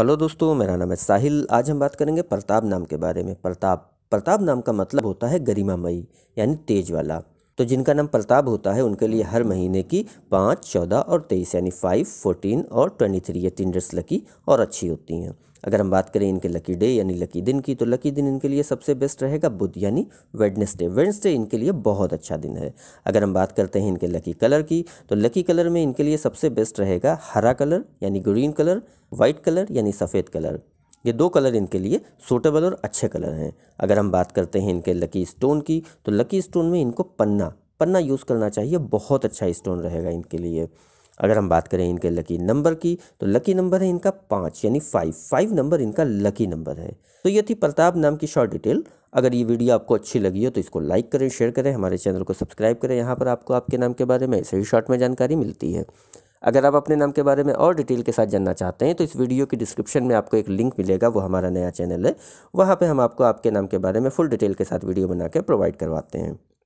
hello दोस्तों मेरा नाम है साहिल आज हम बात करेंगे प्रताप नाम के बारे में प्रताप प्रताप नाम का मतलब होता है गरिमामयी यानी तेज वाला तो जिनका नाम प्रताप होता है उनके लिए हर महीने की पाँच चौदह और तेईस यानी फाइव फोर्टीन और ट्वेंटी थ्री ये तीन ड्रेस लकी और अच्छी होती हैं अगर हम बात करें इनके लकी डे यानी लकी दिन की तो लकी दिन इनके लिए सबसे बेस्ट रहेगा बुध यानी वेडनेसडे वेडनेसडे इनके लिए बहुत अच्छा दिन है अगर हम बात करते हैं इनके लकी कलर की तो लकी कलर में इनके लिए सबसे बेस्ट रहेगा हरा कलर यानी ग्रीन कलर वाइट कलर यानी सफ़ेद कलर ये दो कलर इनके लिए सूटेबल और अच्छे कलर हैं अगर हम बात करते हैं इनके लकी स्टोन की तो लकी स्टोन में इनको पन्ना पन्ना यूज़ करना चाहिए बहुत अच्छा स्टोन रहेगा इनके लिए अगर हम बात करें इनके लकी नंबर की तो लकी नंबर है इनका पाँच यानी फाइव फाइव नंबर इनका लकी नंबर है तो ये थी प्रताप नाम की शॉर्ट डिटेल अगर ये वीडियो आपको अच्छी लगी हो तो इसको लाइक करें शेयर करें हमारे चैनल को सब्सक्राइब करें यहाँ पर आपको आपके नाम के बारे में ऐसे ही शॉर्ट में जानकारी मिलती है अगर आप अपने नाम के बारे में और डिटेल के साथ जानना चाहते हैं तो इस वीडियो की डिस्क्रिप्शन में आपको एक लिंक मिलेगा वो हमारा नया चैनल है वहाँ पे हम आपको आपके नाम के बारे में फुल डिटेल के साथ वीडियो बना के प्रोवाइड करवाते हैं